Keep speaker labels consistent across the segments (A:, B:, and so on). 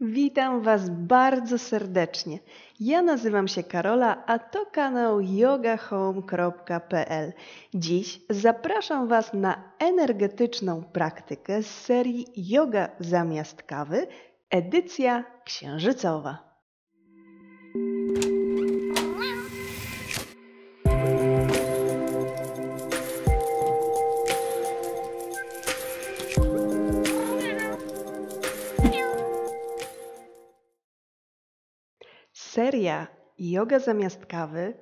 A: Witam Was bardzo serdecznie. Ja nazywam się Karola, a to kanał yogahome.pl. Dziś zapraszam Was na energetyczną praktykę z serii Yoga zamiast kawy, edycja księżycowa. seria Yoga zamiast kawy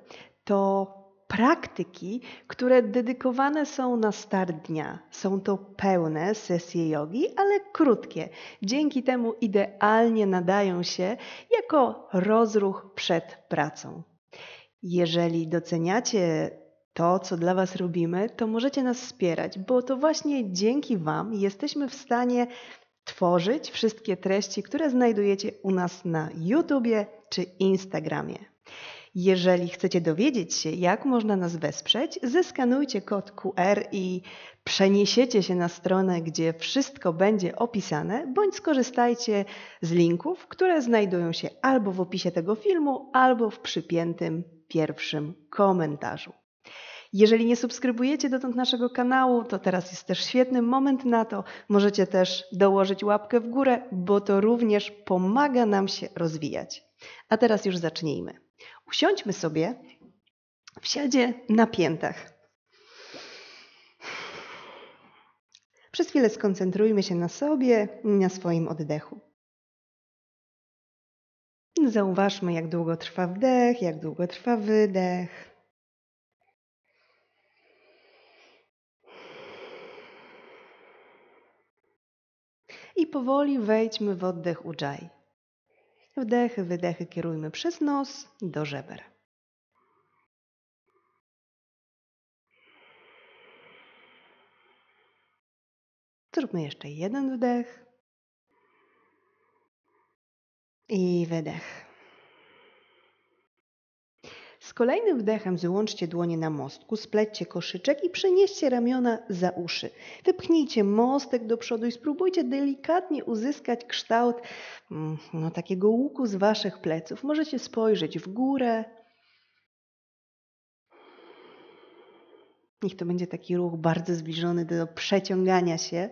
A: to praktyki, które dedykowane są na start dnia. Są to pełne sesje jogi, ale krótkie. Dzięki temu idealnie nadają się jako rozruch przed pracą. Jeżeli doceniacie to, co dla Was robimy, to możecie nas wspierać, bo to właśnie dzięki Wam jesteśmy w stanie tworzyć wszystkie treści, które znajdujecie u nas na YouTubie czy Instagramie. Jeżeli chcecie dowiedzieć się, jak można nas wesprzeć, zeskanujcie kod QR i przeniesiecie się na stronę, gdzie wszystko będzie opisane, bądź skorzystajcie z linków, które znajdują się albo w opisie tego filmu, albo w przypiętym pierwszym komentarzu. Jeżeli nie subskrybujecie dotąd naszego kanału, to teraz jest też świetny moment na to. Możecie też dołożyć łapkę w górę, bo to również pomaga nam się rozwijać. A teraz już zacznijmy. Usiądźmy sobie w siadzie na piętach. Przez chwilę skoncentrujmy się na sobie na swoim oddechu.
B: Zauważmy, jak długo trwa wdech, jak długo trwa wydech.
A: i powoli wejdźmy w oddech Ujjayi. Wdechy, wydechy kierujmy przez nos do żeber.
B: Zróbmy jeszcze jeden wdech i wydech.
A: Z kolejnym wdechem złączcie dłonie na mostku, splećcie koszyczek i przenieście ramiona za uszy. Wypchnijcie mostek do przodu i spróbujcie delikatnie uzyskać kształt mm, no, takiego łuku z waszych pleców. Możecie spojrzeć w górę. Niech to będzie taki ruch bardzo zbliżony do przeciągania się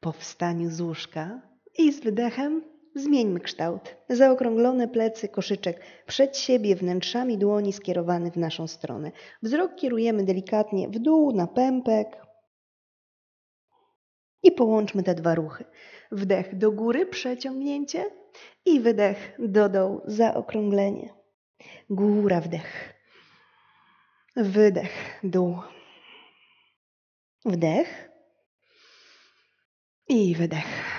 A: po wstaniu z łóżka. I z wydechem Zmieńmy kształt. Zaokrąglone plecy, koszyczek przed siebie, wnętrzami dłoni skierowany w naszą stronę. Wzrok kierujemy delikatnie w dół, na pępek. I połączmy te dwa ruchy. Wdech do góry, przeciągnięcie i wydech do dołu, zaokrąglenie. Góra, wdech. Wydech, dół. Wdech i wydech.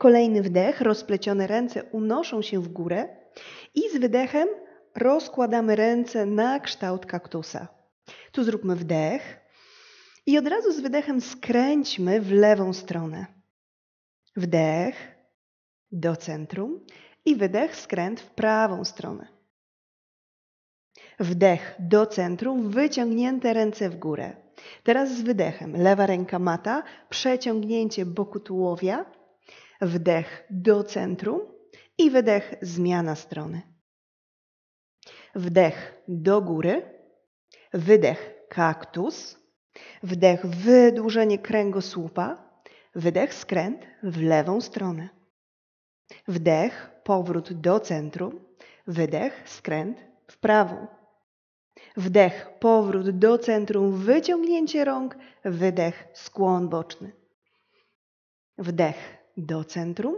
A: Kolejny wdech, rozplecione ręce unoszą się w górę i z wydechem rozkładamy ręce na kształt kaktusa. Tu zróbmy wdech i od razu z wydechem skręćmy w lewą stronę. Wdech do centrum i wydech skręt w prawą stronę. Wdech do centrum, wyciągnięte ręce w górę. Teraz z wydechem lewa ręka mata, przeciągnięcie boku tułowia Wdech do centrum i wydech zmiana strony. Wdech do góry, wydech kaktus, wdech wydłużenie kręgosłupa, wydech skręt w lewą stronę. Wdech powrót do centrum, wydech skręt w prawą. Wdech powrót do centrum, wyciągnięcie rąk, wydech skłon boczny. Wdech do centrum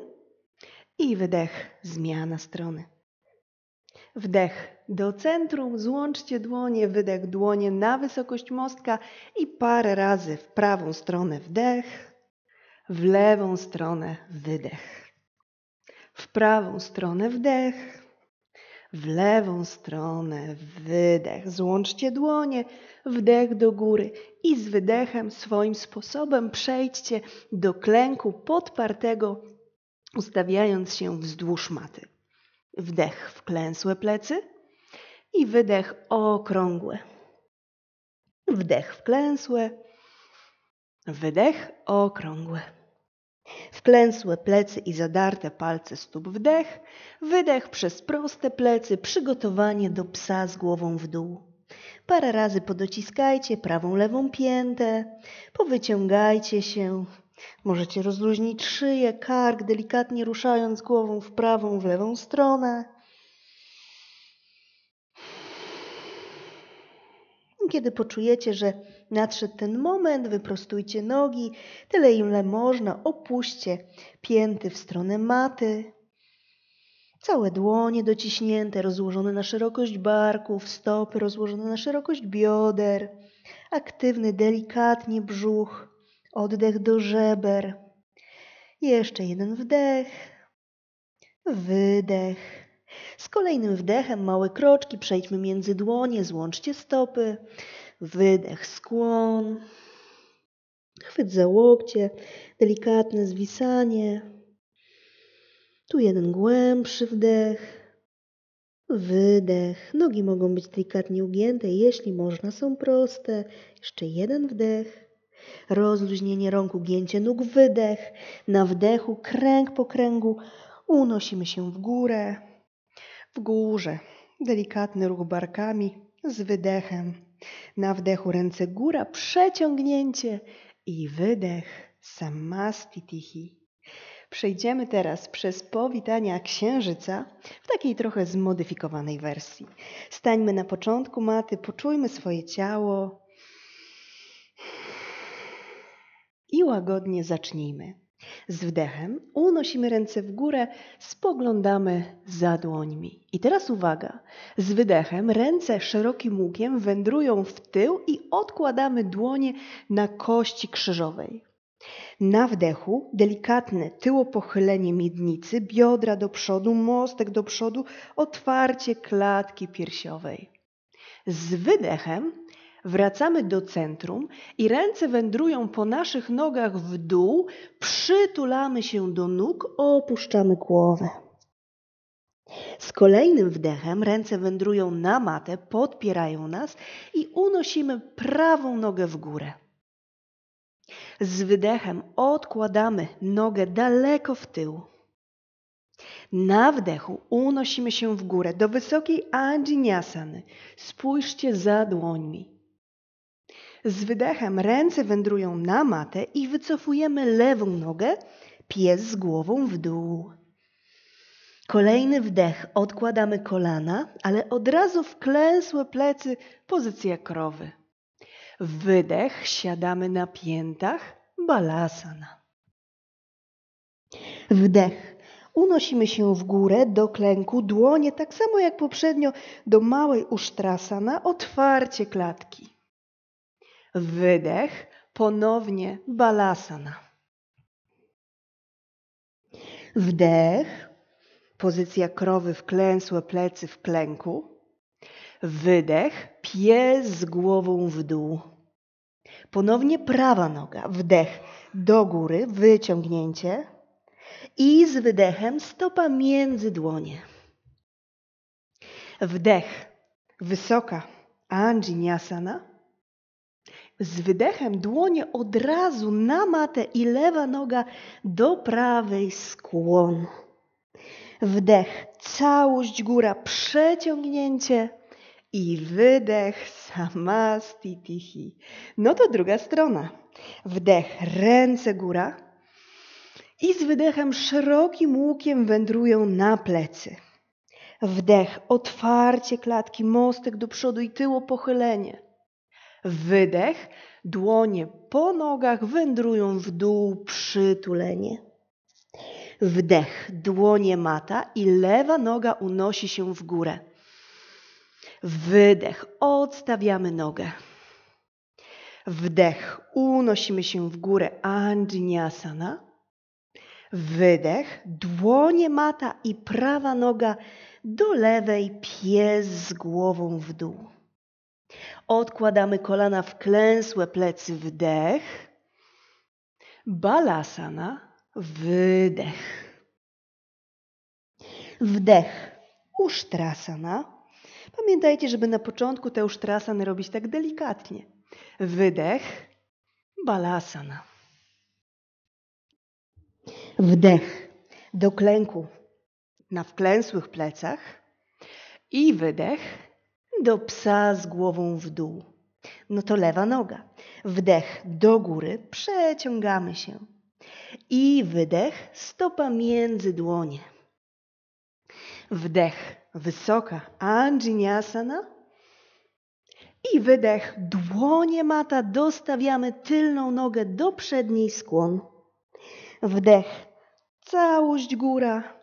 A: i wydech, zmiana strony. Wdech do centrum, złączcie dłonie, wydech dłonie na wysokość mostka i parę razy w prawą stronę wdech, w lewą stronę wydech, w prawą stronę wdech, w lewą stronę, wydech. Złączcie dłonie, wdech do góry i z wydechem swoim sposobem przejdźcie do klęku podpartego, ustawiając się wzdłuż maty. Wdech wklęsłe plecy i wydech okrągłe. Wdech wklęsłe, wydech okrągłe. Wklęsłe plecy i zadarte palce stóp wdech, wydech przez proste plecy, przygotowanie do psa z głową w dół. Parę razy podociskajcie prawą, lewą piętę, powyciągajcie się. Możecie rozluźnić szyję, kark, delikatnie ruszając głową w prawą, w lewą stronę. Kiedy poczujecie, że Nadszedł ten moment, wyprostujcie nogi, tyle ile można, opuśćcie pięty w stronę maty. Całe dłonie dociśnięte, rozłożone na szerokość barków, stopy rozłożone na szerokość bioder. Aktywny delikatnie brzuch, oddech do żeber. Jeszcze jeden wdech, wydech. Z kolejnym wdechem małe kroczki, przejdźmy między dłonie, złączcie stopy. Wydech, skłon. Chwyt za łokcie, delikatne zwisanie. Tu jeden głębszy wdech. Wydech. Nogi mogą być delikatnie ugięte, jeśli można, są proste. Jeszcze jeden wdech. Rozluźnienie rąk, ugięcie nóg, wydech. Na wdechu, kręg po kręgu, unosimy się w górę. W górze. Delikatny ruch barkami z wydechem. Na wdechu ręce góra, przeciągnięcie i wydech samastitihi. Przejdziemy teraz przez powitania księżyca w takiej trochę zmodyfikowanej wersji. Stańmy na początku maty, poczujmy swoje ciało i łagodnie zacznijmy. Z wdechem unosimy ręce w górę, spoglądamy za dłońmi. I teraz uwaga, z wydechem ręce szerokim łukiem wędrują w tył i odkładamy dłonie na kości krzyżowej. Na wdechu delikatne tyło pochylenie miednicy, biodra do przodu, mostek do przodu, otwarcie klatki piersiowej. Z wydechem Wracamy do centrum i ręce wędrują po naszych nogach w dół, przytulamy się do nóg, opuszczamy głowę. Z kolejnym wdechem ręce wędrują na matę, podpierają nas i unosimy prawą nogę w górę. Z wydechem odkładamy nogę daleko w tył. Na wdechu unosimy się w górę do wysokiej Anjinyasany. Spójrzcie za dłońmi. Z wydechem ręce wędrują na matę i wycofujemy lewą nogę, pies z głową w dół. Kolejny wdech, odkładamy kolana, ale od razu wklęsłe plecy, pozycja krowy. Wydech, siadamy na piętach, balasana. Wdech, unosimy się w górę do klęku, dłonie tak samo jak poprzednio do małej usztrasana, otwarcie klatki. Wydech, ponownie balasana. Wdech, pozycja krowy wklęsłe, plecy w klęku. Wydech, pies z głową w dół. Ponownie prawa noga, wdech do góry, wyciągnięcie i z wydechem stopa między dłonie. Wdech, wysoka, anjinasana z wydechem dłonie od razu na matę i lewa noga do prawej skłon. Wdech, całość góra, przeciągnięcie i wydech, samastitihi. No to druga strona. Wdech, ręce góra i z wydechem szerokim łukiem wędrują na plecy. Wdech, otwarcie klatki, mostek do przodu i tyło, pochylenie. Wydech, dłonie po nogach wędrują w dół przytulenie. Wdech, dłonie mata i lewa noga unosi się w górę. Wydech, odstawiamy nogę. Wdech, unosimy się w górę Anjasana. Wydech, dłonie mata i prawa noga do lewej, pies z głową w dół. Odkładamy kolana wklęsłe, plecy wdech. Balasana, wydech. Wdech, usztrasana. Pamiętajcie, żeby na początku te usztrasany robić tak delikatnie. Wydech, balasana.
B: Wdech
A: do klęku na wklęsłych plecach i wydech do psa z głową w dół. No to lewa noga. Wdech do góry, przeciągamy się. I wydech, stopa między dłonie. Wdech, wysoka, Anjinasana. I wydech, dłonie mata, dostawiamy tylną nogę do przedniej skłon. Wdech, całość góra,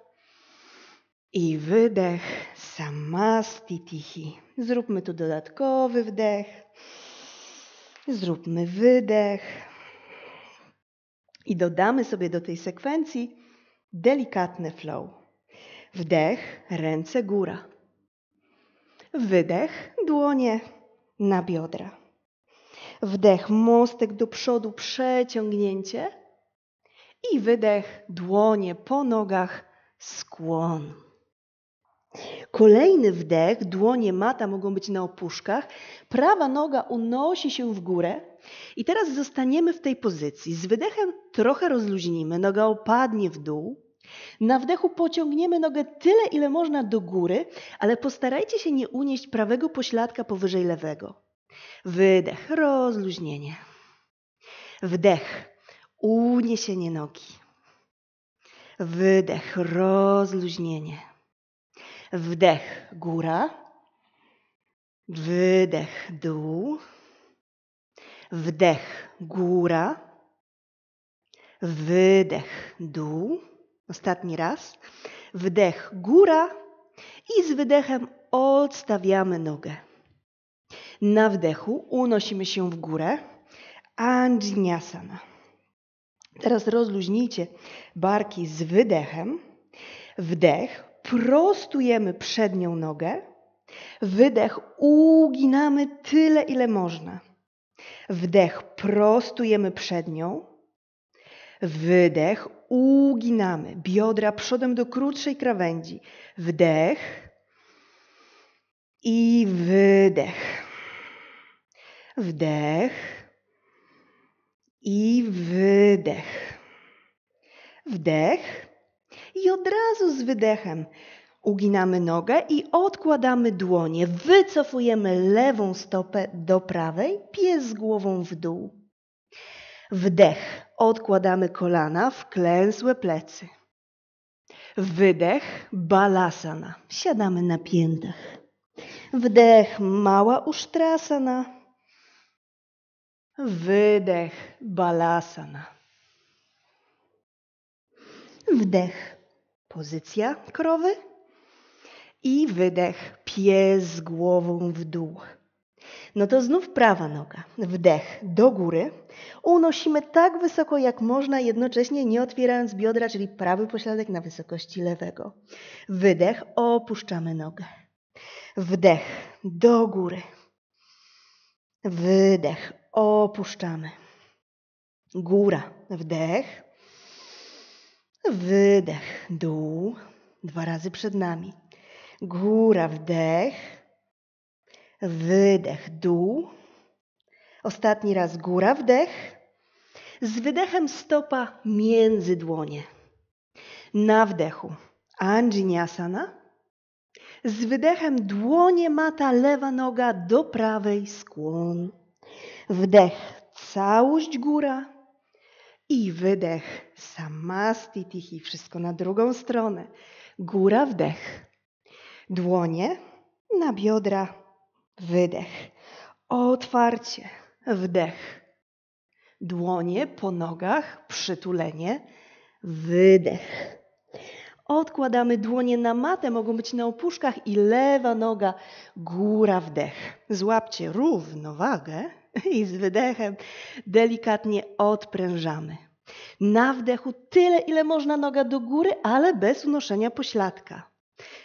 A: i wydech samastitihi. Zróbmy tu dodatkowy wdech. Zróbmy wydech. I dodamy sobie do tej sekwencji delikatny flow. Wdech, ręce góra. Wydech, dłonie na biodra. Wdech, mostek do przodu, przeciągnięcie. I wydech, dłonie po nogach, skłon. Kolejny wdech, dłonie mata mogą być na opuszkach, prawa noga unosi się w górę i teraz zostaniemy w tej pozycji. Z wydechem trochę rozluźnimy, noga opadnie w dół. Na wdechu pociągniemy nogę tyle, ile można do góry, ale postarajcie się nie unieść prawego pośladka powyżej lewego. Wydech, rozluźnienie. Wdech, uniesienie nogi. Wydech, rozluźnienie. Wdech góra,
B: wydech dół, wdech góra, wydech dół.
A: Ostatni raz. Wdech góra i z wydechem odstawiamy nogę. Na wdechu unosimy się w górę. Anjnasana. Teraz rozluźnijcie barki z wydechem. Wdech, prostujemy przednią nogę, wydech uginamy tyle, ile można. Wdech prostujemy przednią, wydech uginamy biodra przodem do krótszej krawędzi. Wdech i wydech. Wdech i wydech. Wdech i od razu z wydechem uginamy nogę i odkładamy dłonie. Wycofujemy lewą stopę do prawej, pies z głową w dół. Wdech. Odkładamy kolana w klęsłe plecy. Wydech. Balasana. Siadamy na piętach. Wdech. Mała usztrasana. Wydech. Balasana. Wdech Pozycja krowy i wydech, pies głową w dół. No to znów prawa noga, wdech do góry. Unosimy tak wysoko jak można, jednocześnie nie otwierając biodra, czyli prawy pośladek na wysokości lewego. Wydech, opuszczamy nogę. Wdech do góry. Wydech, opuszczamy. Góra, wdech, Wydech, dół, dwa razy przed nami. Góra, wdech, wydech, dół. Ostatni raz góra, wdech. Z wydechem stopa między dłonie. Na wdechu Anjiniasana. Z wydechem dłonie mata lewa noga do prawej skłon. Wdech całość góra i wydech. tichi, wszystko na drugą stronę. Góra, wdech. Dłonie na biodra, wydech. Otwarcie, wdech. Dłonie po nogach, przytulenie, wydech. Odkładamy dłonie na matę, mogą być na opuszkach i lewa noga, góra, wdech. Złapcie równowagę. i z wydechem delikatnie odprężamy. Na wdechu tyle, ile można noga do góry, ale bez unoszenia pośladka.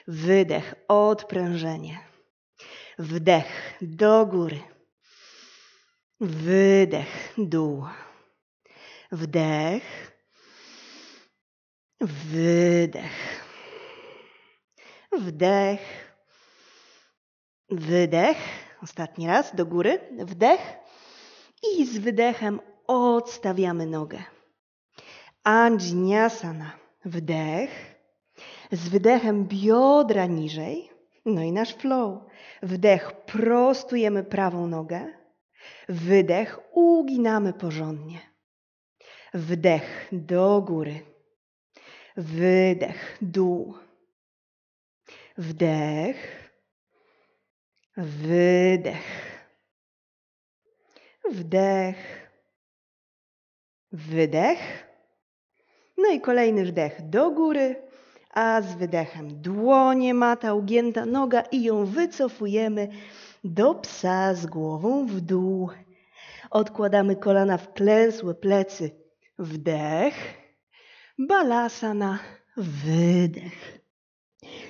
A: Wydech, odprężenie. Wdech do góry. Wydech,
B: dół. Wdech. Wydech. Wdech.
A: Wydech. Ostatni raz do góry, wdech i z wydechem odstawiamy nogę. Anjniasana, wdech, z wydechem biodra niżej, no i nasz flow. Wdech prostujemy prawą nogę, wydech uginamy porządnie. Wdech do góry,
B: wydech dół, wdech Wydech. Wdech. Wydech. No i kolejny wdech do
A: góry, a z wydechem dłonie mata ugięta noga i ją wycofujemy do psa z głową w dół. Odkładamy kolana w klęsłe plecy. Wdech. Balasana. Wydech.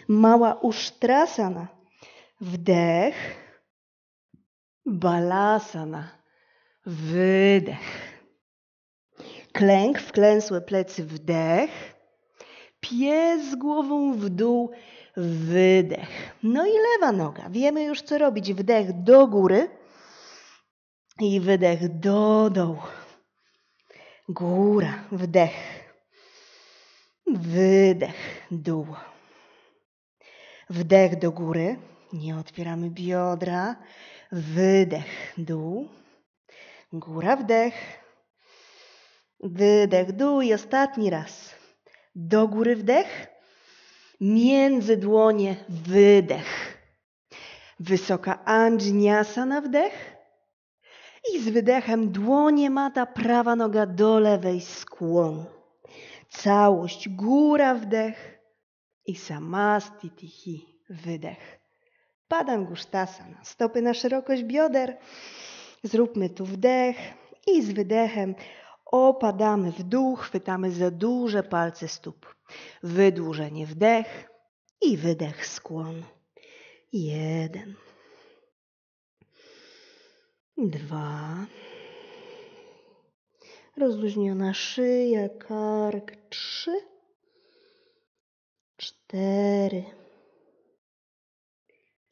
A: Mała usztrasana wdech, balasana, wydech. Klęk, wklęsłe plecy, wdech, pies głową w dół, wydech. No i lewa noga. Wiemy już, co robić. Wdech do góry i wydech do dołu. Góra, wdech, wydech, dół. Wdech do góry nie otwieramy biodra. Wydech, dół. Góra, wdech. Wydech, dół i ostatni raz. Do góry wdech. Między dłonie wydech. Wysoka anjniasa na wdech. I z wydechem dłonie mata, prawa noga do lewej skłon. Całość góra wdech i samastitihi wydech. Padam na Stopy na szerokość bioder. Zróbmy tu wdech i z wydechem opadamy w dół, chwytamy za duże palce stóp. Wydłużenie wdech i wydech skłon. Jeden. Dwa. Rozluźniona szyja, kark. Trzy. Cztery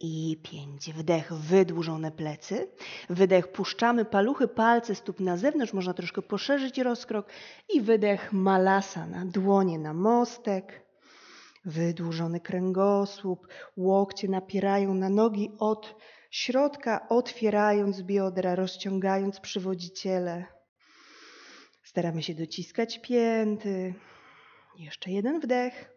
B: i pięć.
A: Wdech, wydłużone plecy. Wydech, puszczamy paluchy, palce stóp na zewnątrz, można troszkę poszerzyć rozkrok. I wydech, Na dłonie na mostek. Wydłużony kręgosłup, łokcie napierają na nogi od środka, otwierając biodra, rozciągając przywodziciele. Staramy się dociskać pięty. Jeszcze jeden wdech.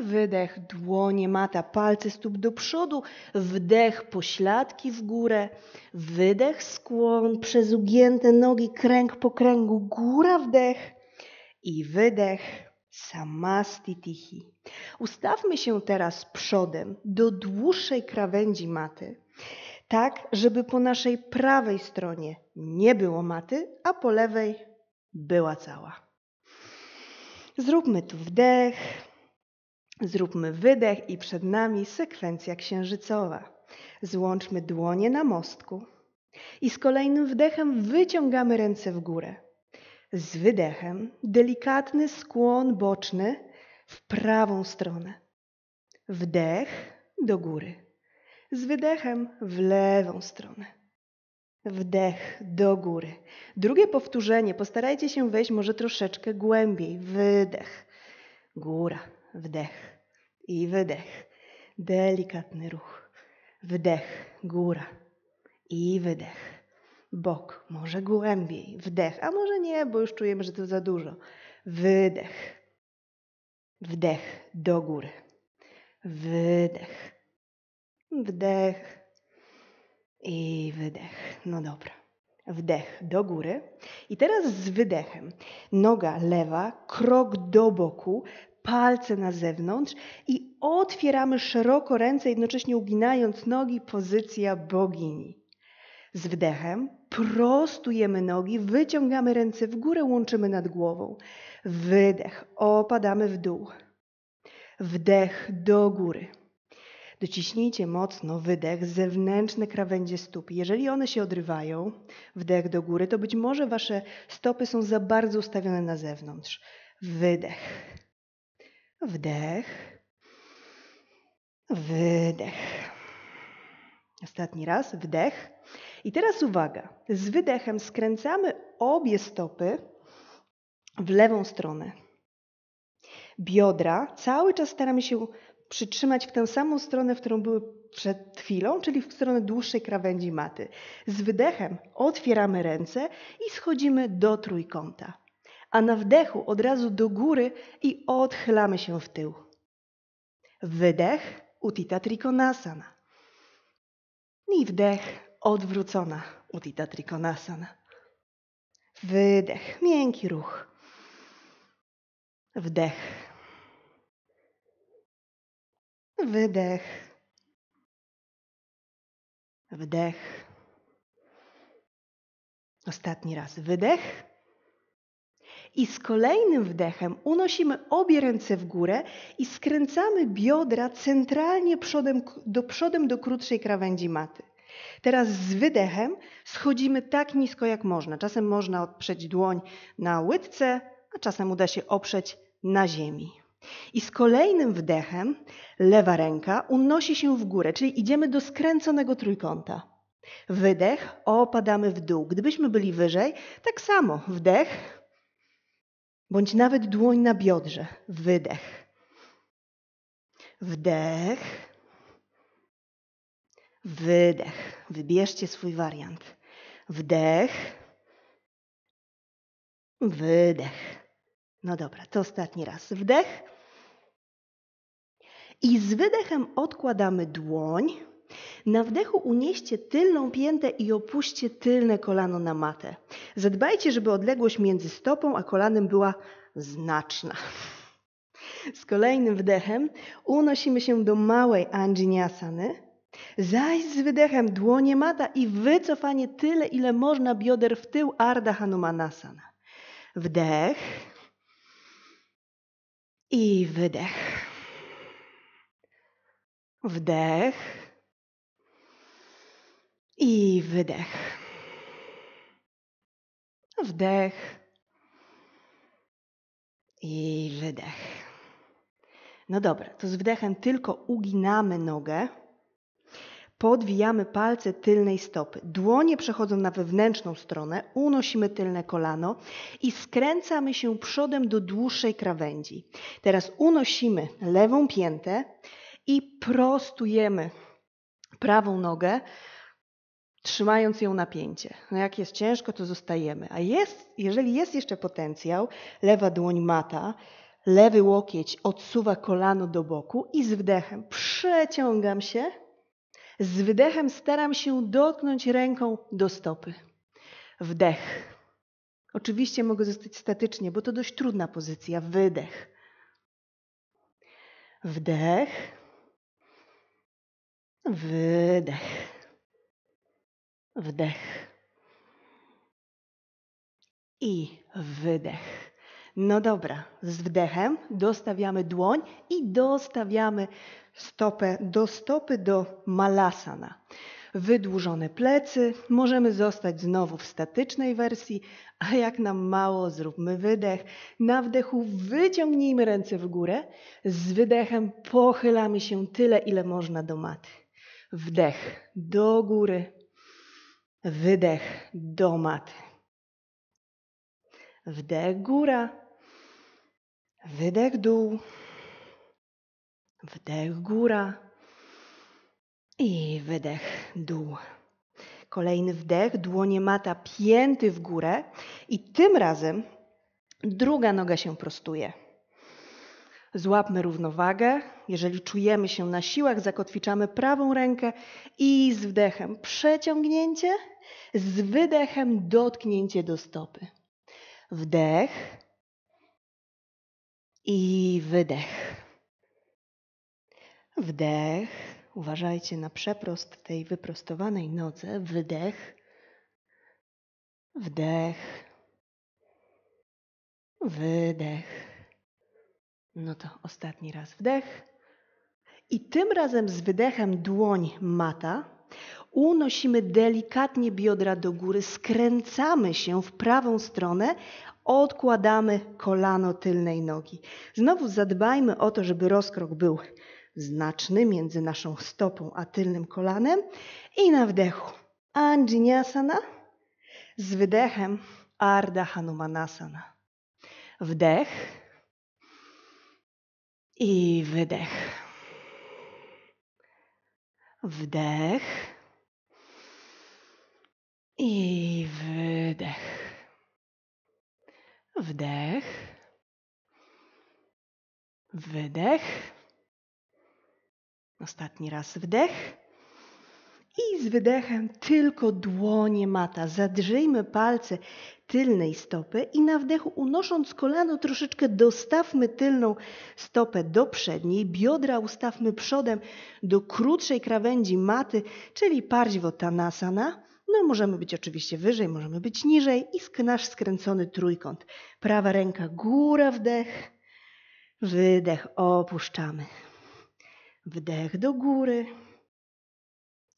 A: Wydech, dłonie mata, palce stóp do przodu, wdech, pośladki w górę, wydech, skłon przez ugięte nogi, kręg po kręgu, góra, wdech i wydech. Samastitihi. Ustawmy się teraz przodem do dłuższej krawędzi maty, tak żeby po naszej prawej stronie nie było maty, a po lewej była cała. Zróbmy tu wdech Zróbmy wydech i przed nami sekwencja księżycowa. Złączmy dłonie na mostku i z kolejnym wdechem wyciągamy ręce w górę. Z wydechem delikatny skłon boczny w prawą stronę. Wdech do góry. Z wydechem w lewą stronę. Wdech do góry. Drugie powtórzenie. Postarajcie się wejść może troszeczkę głębiej. Wydech. Góra wdech i wydech. Delikatny ruch. Wdech, góra i wydech. Bok, może głębiej, wdech, a może nie, bo już czujemy, że to za dużo. Wydech.
B: Wdech do góry. Wydech. Wdech i wydech. No dobra. Wdech
A: do góry. I teraz z wydechem. Noga lewa, krok do boku, palce na zewnątrz i otwieramy szeroko ręce, jednocześnie uginając nogi, pozycja bogini. Z wdechem prostujemy nogi, wyciągamy ręce w górę, łączymy nad głową. Wydech, opadamy w dół. Wdech do góry. Dociśnijcie mocno wydech, zewnętrzne krawędzie stóp. Jeżeli one się odrywają, wdech do góry, to być może wasze stopy są za bardzo ustawione na zewnątrz. Wydech. Wdech.
B: Wydech.
A: Ostatni raz, wdech. I teraz uwaga. Z wydechem skręcamy obie stopy w lewą stronę. Biodra cały czas staramy się przytrzymać w tę samą stronę, w którą były przed chwilą, czyli w stronę dłuższej krawędzi maty. Z wydechem otwieramy ręce i schodzimy do trójkąta a na wdechu od razu do góry i odchylamy się w tył. Wydech Utita Trikonasana i wdech odwrócona Utita Trikonasana.
B: Wydech, miękki ruch. Wdech. Wydech. Wdech. Ostatni raz wydech. I z kolejnym wdechem unosimy
A: obie ręce w górę i skręcamy biodra centralnie przodem do, przodem do krótszej krawędzi maty. Teraz z wydechem schodzimy tak nisko jak można. Czasem można oprzeć dłoń na łydce, a czasem uda się oprzeć na ziemi. I z kolejnym wdechem lewa ręka unosi się w górę, czyli idziemy do skręconego trójkąta. Wydech, opadamy w dół. Gdybyśmy byli wyżej, tak samo wdech, bądź nawet dłoń na biodrze. Wydech. Wdech. Wydech. Wybierzcie swój wariant. Wdech. Wydech. No dobra, to ostatni raz. Wdech. I z wydechem odkładamy dłoń na wdechu unieście tylną piętę i opuśćcie tylne kolano na matę. Zadbajcie, żeby odległość między stopą a kolanem była znaczna. Z kolejnym wdechem unosimy się do małej Anginiasany. zaś z wydechem dłonie mata i wycofanie tyle, ile można bioder w tył Arda Hanumanasana. Wdech
B: i wydech. Wdech i wydech. Wdech. I wydech.
A: No dobra, to z wdechem tylko uginamy nogę. Podwijamy palce tylnej stopy. Dłonie przechodzą na wewnętrzną stronę, unosimy tylne kolano i skręcamy się przodem do dłuższej krawędzi. Teraz unosimy lewą piętę i prostujemy prawą nogę trzymając ją napięcie. No jak jest ciężko, to zostajemy. A jest, jeżeli jest jeszcze potencjał, lewa dłoń mata, lewy łokieć odsuwa kolano do boku i z wdechem przeciągam się. Z wydechem staram się dotknąć ręką do stopy. Wdech. Oczywiście mogę zostać statycznie, bo to dość trudna pozycja. Wydech.
B: Wdech. Wydech wdech
A: i wydech. No dobra, z wdechem dostawiamy dłoń i dostawiamy stopę do stopy do malasana. Wydłużone plecy, możemy zostać znowu w statycznej wersji, a jak nam mało, zróbmy wydech. Na wdechu wyciągnijmy ręce w górę, z wydechem pochylamy się tyle, ile można do maty. Wdech do góry, Wydech do maty.
B: Wdech góra. Wydech dół. Wdech góra.
A: I wydech dół. Kolejny wdech, dłonie mata pięty w górę i tym razem druga noga się prostuje. Złapmy równowagę. Jeżeli czujemy się na siłach, zakotwiczamy prawą rękę i z wdechem przeciągnięcie z wydechem dotknięcie do stopy. Wdech i wydech. Wdech. Uważajcie na przeprost tej wyprostowanej nodze. Wydech. Wdech. Wydech. No to ostatni raz wdech. I tym razem z wydechem dłoń mata, unosimy delikatnie biodra do góry, skręcamy się w prawą stronę, odkładamy kolano tylnej nogi. Znowu zadbajmy o to, żeby rozkrok był znaczny między naszą stopą a tylnym kolanem i na wdechu Anjinyasana z wydechem Ardha Hanumanasana. Wdech
B: i wydech. Wdech i wydech. Wdech. Wydech. Ostatni raz wdech.
A: I z wydechem tylko dłonie mata. Zadrzyjmy palce tylnej stopy i na wdechu unosząc kolano troszeczkę dostawmy tylną stopę do przedniej, biodra ustawmy przodem do krótszej krawędzi maty, czyli parźwo tanasana. No możemy być oczywiście wyżej, możemy być niżej i nasz skręcony trójkąt. Prawa ręka góra, wdech, wydech, opuszczamy. Wdech do góry,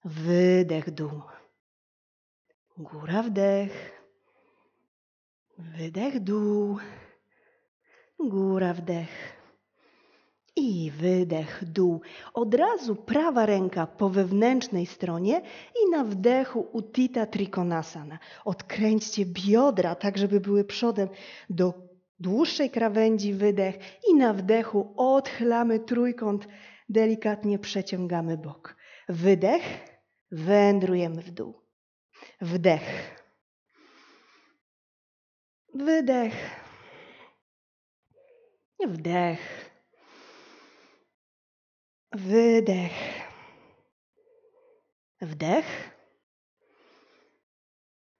B: wydech dół. Góra, wdech, wydech dół, góra, wdech.
A: I wydech dół. Od razu prawa ręka po wewnętrznej stronie i na wdechu Utita Trikonasana. Odkręćcie biodra tak, żeby były przodem do dłuższej krawędzi wydech i na wdechu odchylamy trójkąt, delikatnie przeciągamy bok. Wydech,
B: wędrujemy w dół. Wdech. Wydech. Wdech. Wydech. Wdech.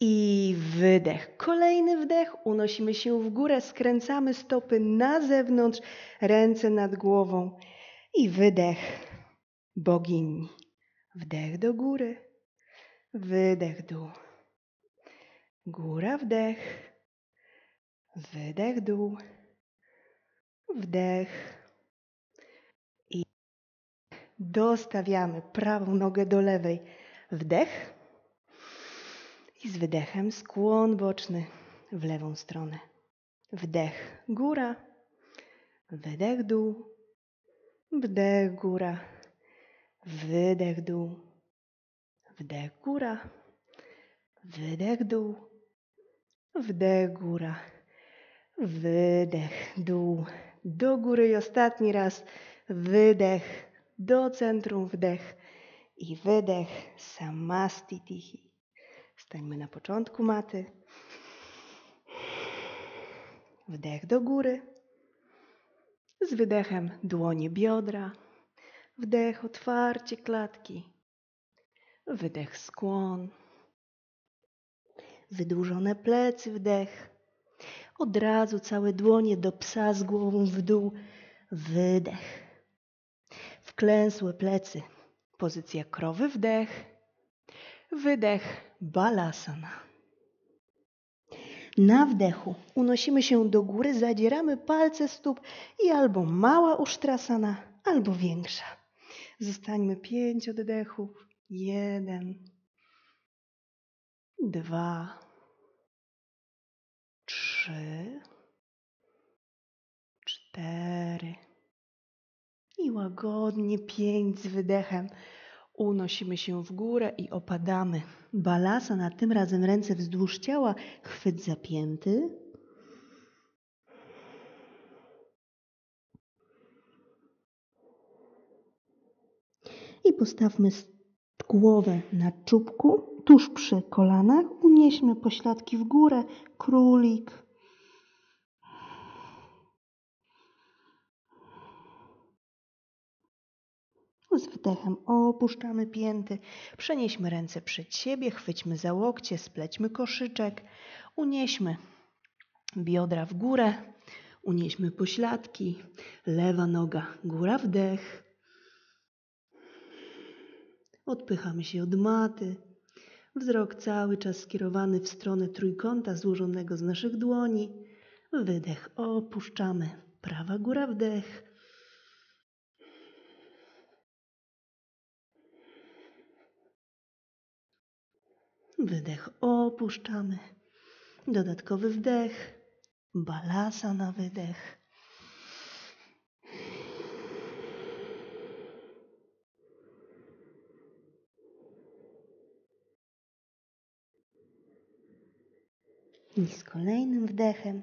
B: I wydech.
A: Kolejny wdech. Unosimy się w górę, skręcamy stopy na zewnątrz, ręce nad głową. I wydech bogini. Wdech do góry. Wydech dół. Góra wdech. Wydech dół. Wdech. Dostawiamy prawą nogę do lewej. Wdech. I z wydechem skłon boczny w lewą stronę. Wdech góra. Wydech dół. Wdech góra. Wydech dół. Wdech góra. Wydech dół. Wdech góra. Wydech dół. Do góry i ostatni raz. Wydech do centrum wdech i wydech samastitihi. Stańmy na początku maty. Wdech do góry. Z wydechem dłonie biodra. Wdech otwarcie klatki. Wydech skłon. Wydłużone plecy, wdech. Od razu całe dłonie do psa z głową w dół. Wydech. Wklęsłe plecy. Pozycja krowy wdech. Wydech balasana. Na wdechu unosimy się do góry, zadzieramy palce stóp i albo mała usztrasana, albo większa. Zostańmy pięć oddechów.
B: Jeden, dwa, trzy, cztery i łagodnie pięć z wydechem unosimy
A: się w górę i opadamy. Balasa na tym razem ręce wzdłuż ciała, chwyt zapięty. I postawmy głowę na czubku, tuż przy kolanach. Unieśmy pośladki w górę, królik. z wdechem opuszczamy pięty, przenieśmy ręce przed siebie, chwyćmy za łokcie, splećmy koszyczek, unieśmy biodra w górę, unieśmy pośladki, lewa noga, góra wdech. Odpychamy się od maty. Wzrok cały czas skierowany w stronę trójkąta złożonego z naszych dłoni. Wydech opuszczamy. Prawa góra wdech.
B: Wydech opuszczamy.
A: Dodatkowy wdech. Balasa na wydech. I z kolejnym wdechem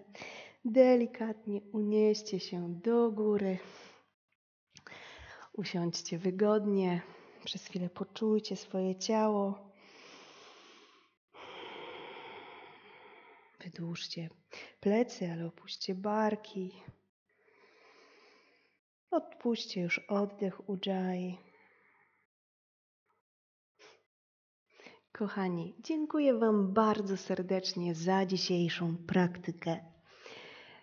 A: delikatnie unieście się do góry. Usiądźcie wygodnie. Przez chwilę poczujcie swoje ciało. Wydłużcie plecy, ale opuśćcie barki. Odpuśćcie już oddech Ujjayi. Kochani, dziękuję Wam bardzo serdecznie za dzisiejszą praktykę.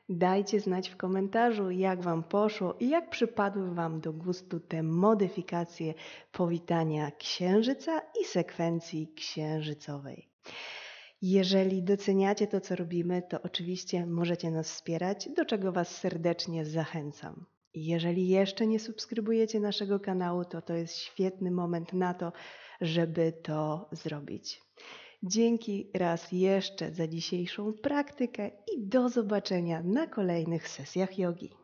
A: Dajcie znać w komentarzu, jak Wam poszło i jak przypadły Wam do gustu te modyfikacje powitania księżyca i sekwencji księżycowej. Jeżeli doceniacie to, co robimy, to oczywiście możecie nas wspierać, do czego Was serdecznie zachęcam. Jeżeli jeszcze nie subskrybujecie naszego kanału, to to jest świetny moment na to, żeby to zrobić. Dzięki raz jeszcze za dzisiejszą
B: praktykę i do zobaczenia na kolejnych sesjach jogi.